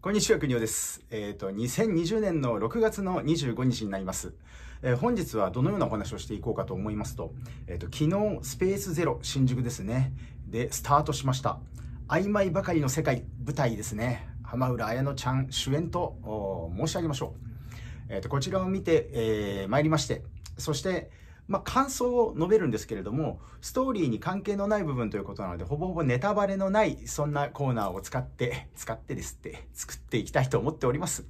こんにちは、国尾です。えっ、ー、と、2020年の6月の25日になります。えー、本日はどのようなお話をしていこうかと思いますと、えっ、ー、と、昨日、スペースゼロ、新宿ですね。で、スタートしました。曖昧ばかりの世界、舞台ですね。浜浦綾乃ちゃん主演と申し上げましょう。えっ、と、こちらを見て、えー、参りまして、そして、まあ、感想を述べるんですけれども、ストーリーに関係のない部分ということなので、ほぼほぼネタバレのない、そんなコーナーを使って、使ってですって、作っていきたいと思っております。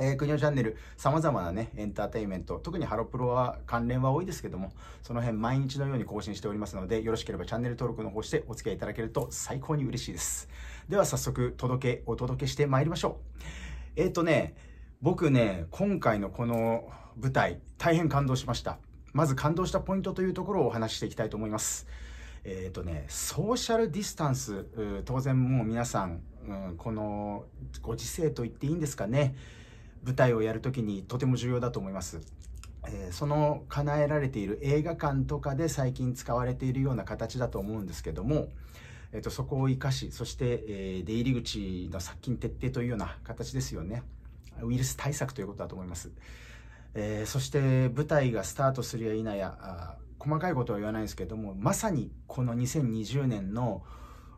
えー、国のチャンネル、様々なね、エンターテインメント、特にハロプロは関連は多いですけども、その辺毎日のように更新しておりますので、よろしければチャンネル登録の方してお付き合いいただけると最高に嬉しいです。では早速、届け、お届けしてまいりましょう。えっ、ー、とね、僕ね、今回のこの舞台、大変感動しました。まず感動したポイントというところをお話していきたいと思います。えっ、ー、とね、ソーシャルディスタンス、当然もう皆さん、うん、このご時世と言っていいんですかね、舞台をやるときにとても重要だと思います。えー、その叶えられている映画館とかで最近使われているような形だと思うんですけども、えーと、そこを生かしそして、えー、出入り口の殺菌徹底というような形ですよねウイルス対策ということだと思います。えー、そして舞台がスタートするや否や細かいことは言わないですけどもまさにこの2020年の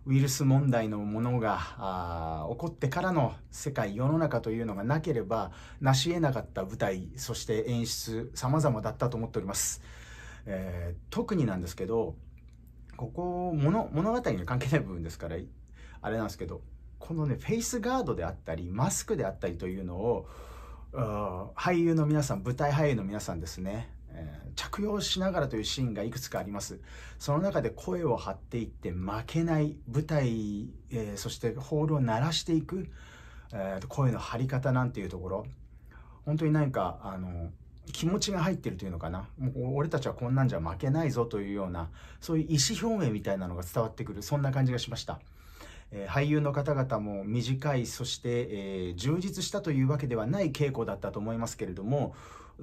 ウイルス問題のものが起こってからの世界世の中というのがなければ成し得なかった舞台そして演出様々だったと思っております、えー、特になんですけどここ物物語に関係ない部分ですからあれなんですけどこのねフェイスガードであったりマスクであったりというのを俳優の皆さん舞台俳優の皆さんですね、えー、着用しながらというシーンがいくつかありますその中で声を張っていって負けない舞台、えー、そしてホールを鳴らしていく、えー、声の張り方なんていうところ本当に何かあの気持ちが入ってるというのかなもう俺たちはこんなんじゃ負けないぞというようなそういう意思表明みたいなのが伝わってくるそんな感じがしました。え俳優の方々も短いそして、え充実したというわけではない稽古だったと思いますけれども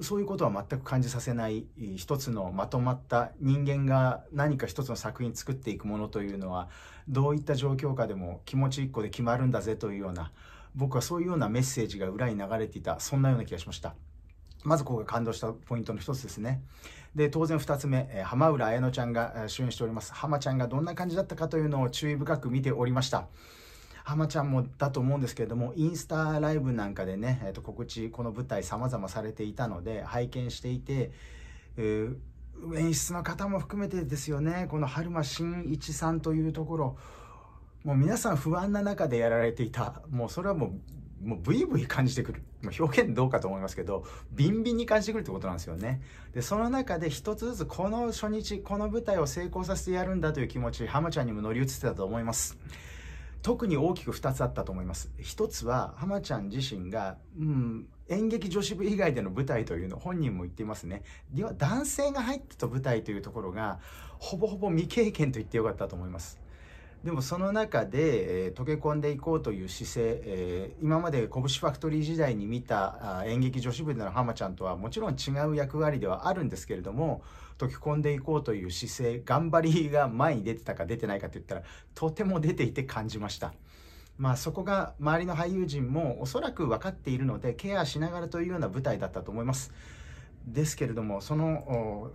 そういうことは全く感じさせない一つのまとまった人間が何か一つの作品作っていくものというのはどういった状況下でも気持ち一個で決まるんだぜというような僕はそういうようなメッセージが裏に流れていたそんなような気がしました。まずここが感動したポイントの一つですね。で、当然二つ目、えー、浜浦彩乃ちゃんが主演しております。浜ちゃんがどんな感じだったかというのを注意深く見ておりました。浜ちゃんもだと思うんですけれども、インスタライブなんかでね、えー、と告知、この舞台様々されていたので、拝見していて、えー、演出の方も含めてですよね、この春間真一さんというところ、もう皆さん不安な中でやられていた、もうそれはもうもうブイブイ感じてくる。ま表現どうかと思いますけど、ビンビンに感じてくるってことなんですよね。で、その中で一つずつこの初日、この舞台を成功させてやるんだという気持ち、浜ちゃんにも乗り移ってたと思います。特に大きく2つあったと思います。1つは、浜ちゃん自身が、うん、演劇女子部以外での舞台というの、本人も言っていますね。では、男性が入ってた舞台というところが、ほぼほぼ未経験と言ってよかったと思います。でもその中で、えー、溶け込んでいこうという姿勢、えー、今まで拳ファクトリー時代に見たあ演劇女子部での浜ちゃんとはもちろん違う役割ではあるんですけれども溶け込んでいこうという姿勢頑張りが前に出てたか出てないかと言ったらとても出ていて感じました。まあ、そこが周りの俳優陣もおそらく分かっているのでケアしながらというような舞台だったと思います。ですけれどもその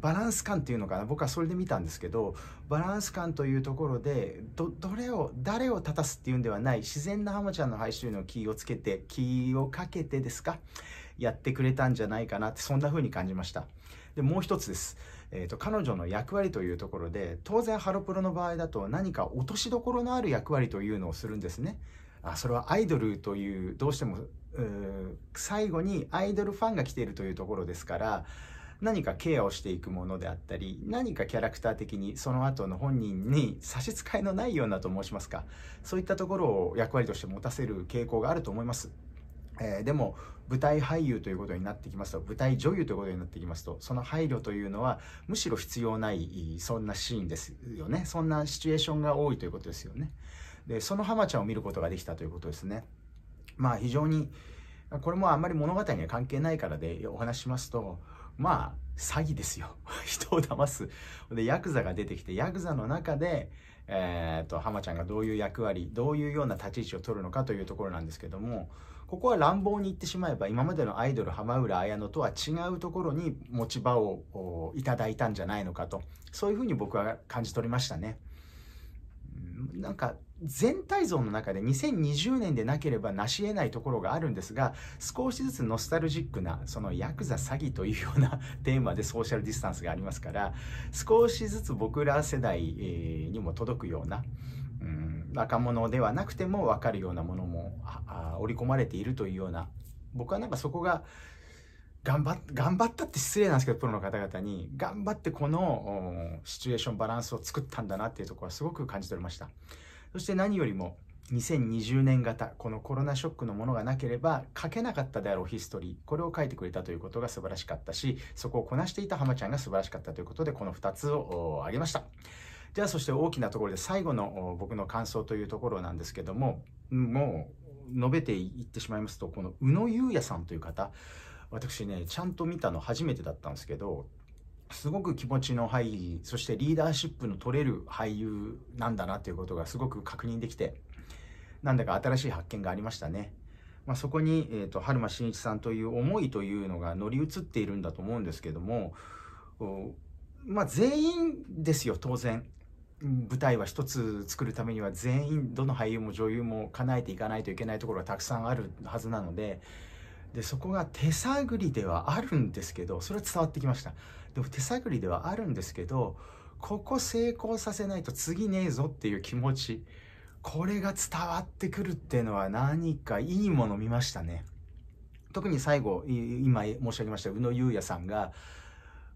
バランス感っていうのかな僕はそれで見たんですけどバランス感というところでどれを誰を立たすっていうんではない自然なハマちゃんの配信の気をつけて気をかけてですかやってくれたんじゃないかなってそんな風に感じましたでもう一つです、えーと、彼女の役割というところで当然ハロプロの場合だと何か落としどころのある役割というのをするんですねあそれはアイドルというどうしても最後にアイドルファンが来ているというところですから何かケアをしていくものであったり何かキャラクター的にその後の本人に差し支えのないようなと申しますかそういったところを役割として持たせる傾向があると思います。えー、でも舞台俳優ということになってきますと舞台女優ということになってきますとその配慮というのはむしろ必要ないそんなシーンですよねそんなシチュエーションが多いということですよねでその浜ちゃんを見ることができたということですねまあ非常にこれもあんまり物語には関係ないからでお話しますとまあ、詐欺ですよ。人を騙す。で、ヤクザが出てきて、ヤクザの中で、えー、っと、浜ちゃんがどういう役割、どういうような立ち位置を取るのかというところなんですけども、ここは乱暴に言ってしまえば、今までのアイドル浜浦綾乃とは違うところに持ち場をいただいたんじゃないのかと、そういうふうに僕は感じ取りましたね。なんか全体像の中で2020年でなければ成し得ないところがあるんですが少しずつノスタルジックなそのヤクザ詐欺というような テーマでソーシャルディスタンスがありますから少しずつ僕ら世代にも届くような、うん、若者ではなくても分かるようなものも織り込まれているというような僕はなんかそこが頑張っ頑張ったって失礼なんですけどプロの方々に頑張ってこのシチュエーションバランスを作ったんだなっていうところはすごく感じておりましたそして何よりも2020年型このコロナショックのものがなければ書けなかったであろうヒストリーこれを書いてくれたということが素晴らしかったしそこをこなしていた浜ちゃんが素晴らしかったということでこの2つを挙げましたじゃあそして大きなところで最後の僕の感想というところなんですけどももう述べていってしまいますとこの宇野裕也さんという方私ねちゃんと見たの初めてだったんですけどすごく気持ちの入りそしてリーダーシップの取れる俳優なんだなということがすごく確認できてなんだか新しい発見がありましたね。まあ、そこに、えーと、春馬真一さんという思いというのが乗り移っているんだと思うんですけども、まあ、全員ですよ当然舞台は一つ作るためには全員どの俳優も女優も叶えていかないといけないところがたくさんあるはずなのででそこが手探りではあるんですけどそれは伝わってきましたでも手探りではあるんですけどここ成功させないと次ねえぞっていう気持ちこれが伝わってくるっていうのは何かいいもの見ましたね特に最後今申し上げました宇野裕也さんが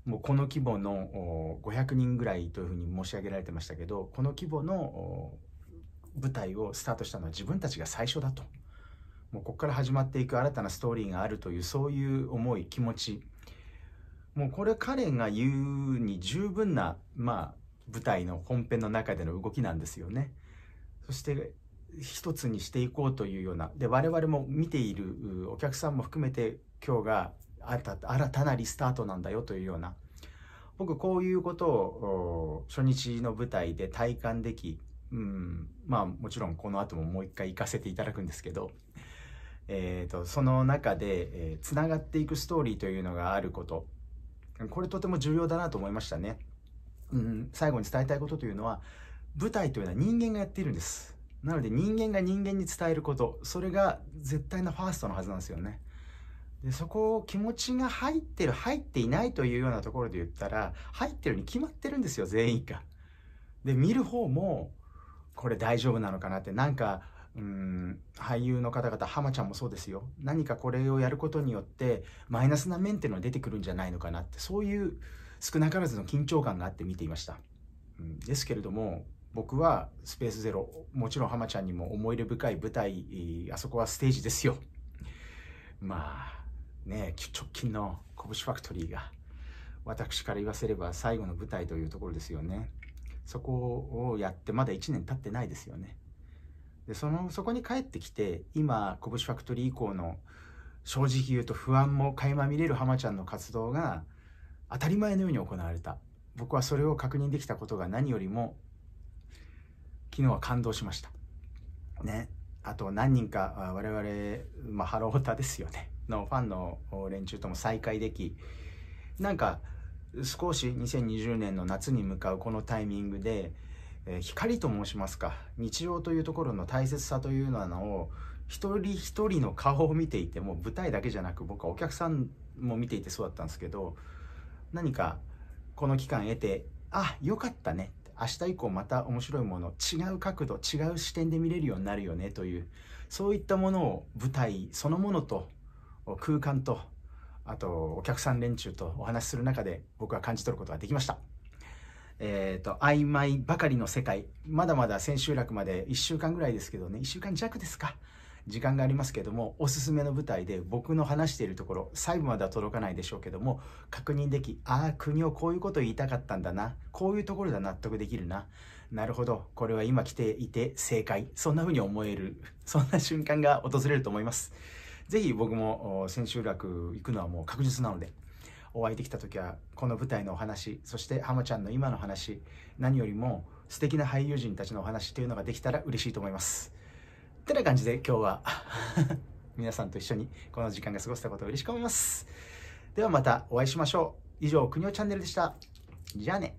もうこの規模の500人ぐらいというふうに申し上げられてましたけどこの規模の舞台をスタートしたのは自分たちが最初だと。もうここから始まっていく新たなストーリーがあるというそういう思い気持ちもうこれ彼が言うに十分な、まあ、舞台の本編の中での動きなんですよね。そして一つにしていこうというようなで我々も見ているお客さんも含めて今日が新たなリスタートなんだよというような僕こういうことを初日の舞台で体感でき、うん、まあもちろんこの後ももう一回行かせていただくんですけどえーと、その中で、えー、つながっていくストーリーというのがあることこれとても重要だなと思いましたね、うん、最後に伝えたいことというのは舞台というのは人間がやっているんですなので人間が人間に伝えることそれが絶対のファーストのはずなんですよねでそこを気持ちが入ってる入っていないというようなところで言ったら入ってるに決まってるんですよ全員がで見る方もこれ大丈夫なのかなってなんかうん俳優の方々浜ちゃんもそうですよ何かこれをやることによってマイナスな面っていうのが出てくるんじゃないのかなってそういう少なからずの緊張感があって見ていました、うん、ですけれども僕はスペースゼロもちろん浜ちゃんにも思い入れ深い舞台あそこはステージですよまあね直近の拳ファクトリーが私から言わせれば最後の舞台というところですよねそこをやってまだ1年経ってないですよねでそのそこに帰ってきて今こぶしファクトリー以降の正直言うと不安も垣間見れる浜ちゃんの活動が当たり前のように行われた僕はそれを確認できたことが何よりも昨日は感動しました。ね、あと何人か我々、まあ、ハロータですよねのファンの連中とも再会できなんか少し2020年の夏に向かうこのタイミングでえー、光と申しますか日常というところの大切さというのを一人一人の顔を見ていても舞台だけじゃなく僕はお客さんも見ていてそうだったんですけど何かこの期間得てあよかったね明日以降また面白いもの違う角度違う視点で見れるようになるよねというそういったものを舞台そのものと空間とあとお客さん連中とお話しする中で僕は感じ取ることができました。えー、と、曖昧ばかりの世界。まだまだ千秋楽まで1週間ぐらいですけどね、1週間弱ですか。時間がありますけども、おすすめの舞台で僕の話しているところ、細部までは届かないでしょうけども、確認でき、ああ、国をこういうこと言いたかったんだな。こういうところだ納得できるな。なるほど。これは今来ていて正解。そんな風に思える。そんな瞬間が訪れると思います。是非僕も千秋楽行くのはもう確実なので、お会いできた時はこの舞台のお話そして浜ちゃんの今の話何よりも素敵な俳優陣たちのお話というのができたら嬉しいと思いますてな感じで今日は 皆さんと一緒にこの時間が過ごせたことを嬉しく思いますではまたお会いしましょう以上くにおチャンネルでしたじゃあね